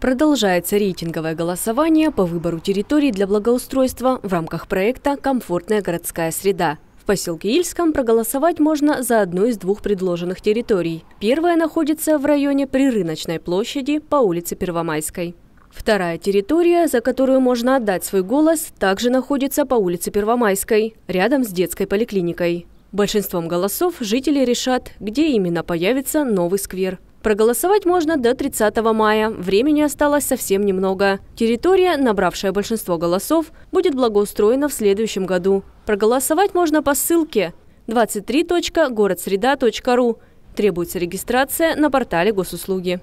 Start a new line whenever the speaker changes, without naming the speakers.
Продолжается рейтинговое голосование по выбору территорий для благоустройства в рамках проекта «Комфортная городская среда». В поселке Ильском проголосовать можно за одну из двух предложенных территорий. Первая находится в районе Прирыночной площади по улице Первомайской. Вторая территория, за которую можно отдать свой голос, также находится по улице Первомайской, рядом с детской поликлиникой. Большинством голосов жители решат, где именно появится новый сквер. Проголосовать можно до 30 мая. Времени осталось совсем немного. Территория, набравшая большинство голосов, будет благоустроена в следующем году. Проголосовать можно по ссылке 23.городсреда.ру. Требуется регистрация на портале госуслуги.